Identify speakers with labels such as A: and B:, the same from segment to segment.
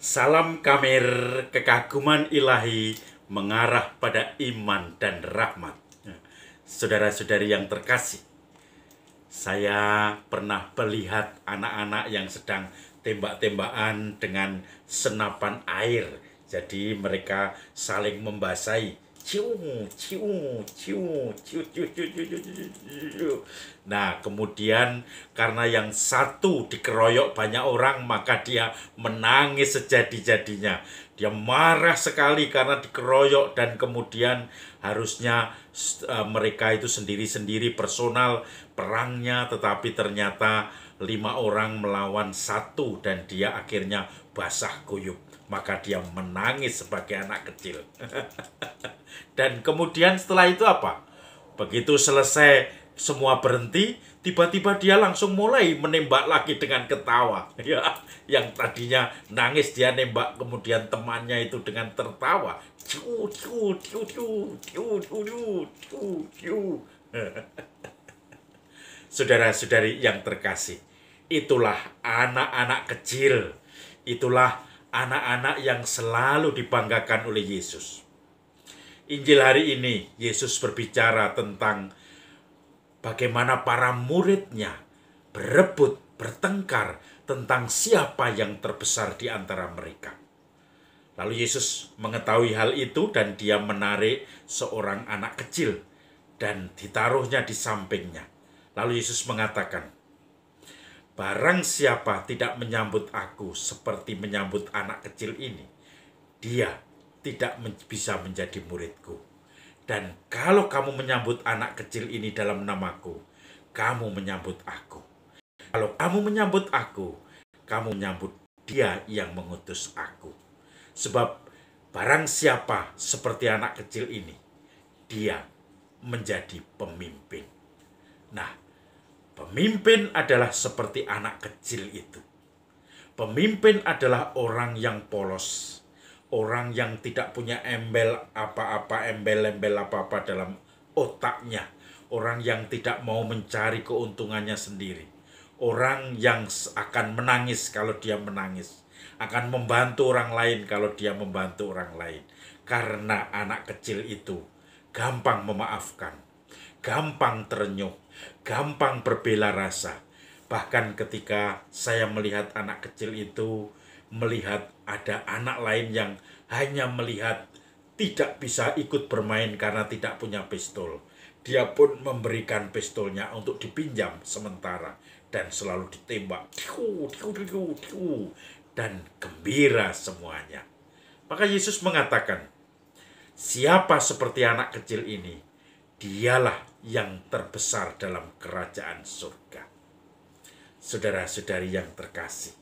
A: Salam kamer kekaguman ilahi mengarah pada iman dan rahmat. Ya. Saudara-saudari yang terkasih, saya pernah melihat anak-anak yang sedang tembak-tembakan dengan senapan air. Jadi mereka saling membasahi ciu ciu ciu ciu ciu ciu ciu ciu ciu ciu nah kemudian karena yang satu dikeroyok banyak orang maka dia menangis sejadi-jadinya dia marah sekali karena dikeroyok dan kemudian harusnya uh, mereka itu sendiri-sendiri personal perangnya tetapi ternyata lima orang melawan satu dan dia akhirnya basah kuyup maka dia menangis sebagai anak kecil. Dan kemudian setelah itu apa? Begitu selesai semua berhenti, tiba-tiba dia langsung mulai menembak lagi dengan ketawa. Ya, yang tadinya nangis dia nembak kemudian temannya itu dengan tertawa. Ciu ciu ciu ciu ciu ciu ciu Saudara-saudari yang terkasih, itulah anak-anak kecil. Itulah anak-anak yang selalu dibanggakan oleh Yesus. Injil hari ini Yesus berbicara tentang bagaimana para muridnya berebut, bertengkar tentang siapa yang terbesar di antara mereka. Lalu Yesus mengetahui hal itu dan dia menarik seorang anak kecil dan ditaruhnya di sampingnya. Lalu Yesus mengatakan, Barang siapa tidak menyambut aku seperti menyambut anak kecil ini, dia tidak men bisa menjadi muridku. Dan kalau kamu menyambut anak kecil ini dalam namaku, kamu menyambut aku. Kalau kamu menyambut aku, kamu menyambut dia yang mengutus aku. Sebab barang siapa seperti anak kecil ini, dia menjadi pemimpin. Nah, Pemimpin adalah seperti anak kecil itu. Pemimpin adalah orang yang polos, orang yang tidak punya embel apa-apa, embel-embel apa-apa dalam otaknya, orang yang tidak mau mencari keuntungannya sendiri, orang yang akan menangis kalau dia menangis, akan membantu orang lain kalau dia membantu orang lain, karena anak kecil itu gampang memaafkan, gampang terenyuh, gampang berbela rasa. Bahkan ketika saya melihat anak kecil itu, melihat ada anak lain yang hanya melihat tidak bisa ikut bermain karena tidak punya pistol. Dia pun memberikan pistolnya untuk dipinjam sementara dan selalu ditembak. Dan gembira semuanya. Maka Yesus mengatakan, siapa seperti anak kecil ini dialah yang terbesar dalam kerajaan surga. Saudara-saudari yang terkasih,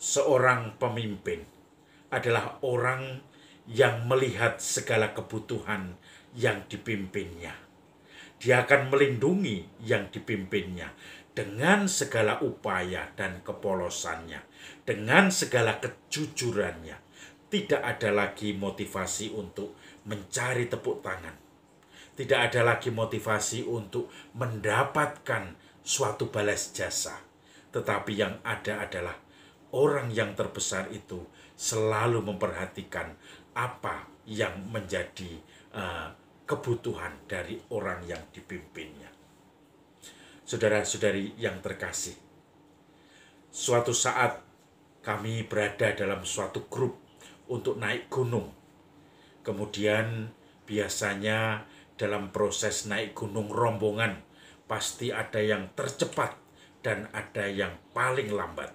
A: seorang pemimpin adalah orang yang melihat segala kebutuhan yang dipimpinnya. Dia akan melindungi yang dipimpinnya dengan segala upaya dan kepolosannya, dengan segala kejujurannya. Tidak ada lagi motivasi untuk mencari tepuk tangan, tidak ada lagi motivasi untuk mendapatkan suatu balas jasa, tetapi yang ada adalah orang yang terbesar itu selalu memperhatikan apa yang menjadi uh, kebutuhan dari orang yang dipimpinnya. Saudara-saudari yang terkasih, suatu saat kami berada dalam suatu grup untuk naik gunung. Kemudian biasanya dalam proses naik gunung rombongan pasti ada yang tercepat dan ada yang paling lambat.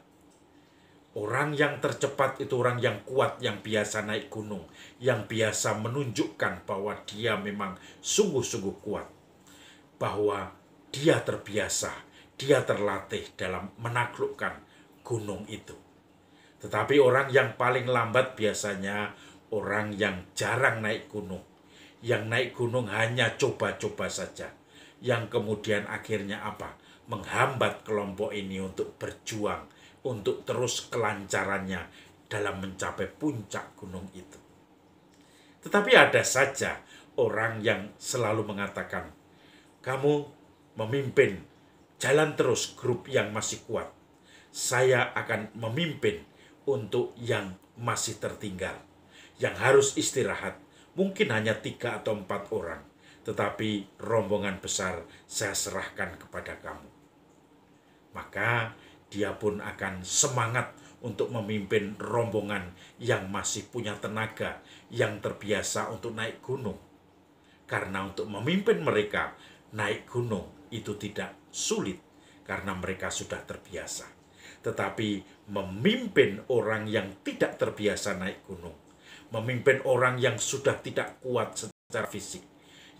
A: Orang yang tercepat itu orang yang kuat, yang biasa naik gunung, yang biasa menunjukkan bahwa dia memang sungguh-sungguh kuat, bahwa dia terbiasa, dia terlatih dalam menaklukkan gunung itu. Tetapi orang yang paling lambat biasanya orang yang jarang naik gunung, yang naik gunung hanya coba-coba saja. Yang kemudian akhirnya apa? Menghambat kelompok ini untuk berjuang, untuk terus kelancarannya dalam mencapai puncak gunung itu. Tetapi ada saja orang yang selalu mengatakan, "Kamu memimpin, jalan terus grup yang masih kuat. Saya akan memimpin untuk yang masih tertinggal, yang harus istirahat, mungkin hanya tiga atau empat orang, tetapi rombongan besar saya serahkan kepada kamu. Maka dia pun akan semangat untuk memimpin rombongan yang masih punya tenaga, yang terbiasa untuk naik gunung. Karena untuk memimpin mereka, naik gunung itu tidak sulit karena mereka sudah terbiasa. Tetapi memimpin orang yang tidak terbiasa naik gunung memimpin orang yang sudah tidak kuat secara fisik,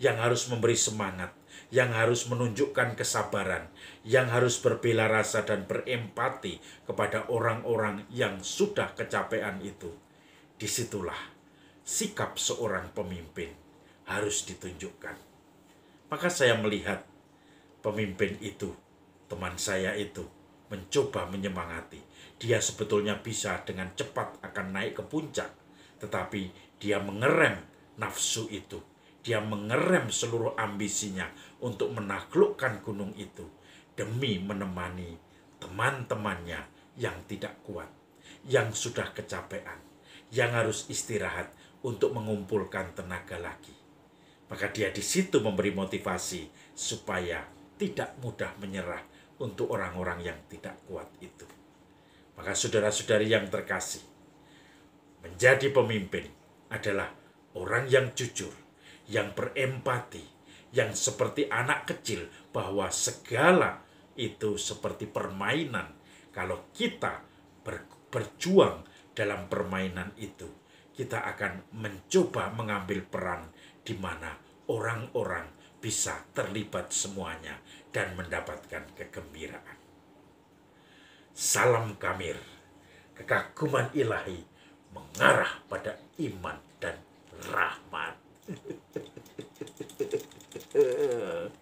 A: yang harus memberi semangat, yang harus menunjukkan kesabaran, yang harus berbela rasa dan berempati kepada orang-orang yang sudah kecapean itu. Disitulah sikap seorang pemimpin harus ditunjukkan. Maka saya melihat pemimpin itu, teman saya itu, mencoba menyemangati. Dia sebetulnya bisa dengan cepat akan naik ke puncak tetapi dia mengerem nafsu itu. Dia mengerem seluruh ambisinya untuk menaklukkan gunung itu demi menemani teman-temannya yang tidak kuat, yang sudah kecapean, yang harus istirahat untuk mengumpulkan tenaga lagi. Maka dia di situ memberi motivasi supaya tidak mudah menyerah untuk orang-orang yang tidak kuat itu. Maka saudara-saudari yang terkasih, Menjadi pemimpin adalah orang yang jujur, yang berempati, yang seperti anak kecil bahwa segala itu seperti permainan. Kalau kita ber, berjuang dalam permainan itu, kita akan mencoba mengambil peran di mana orang-orang bisa terlibat semuanya dan mendapatkan kegembiraan. Salam Kamir, kekaguman ilahi mengarah pada iman dan rahmat.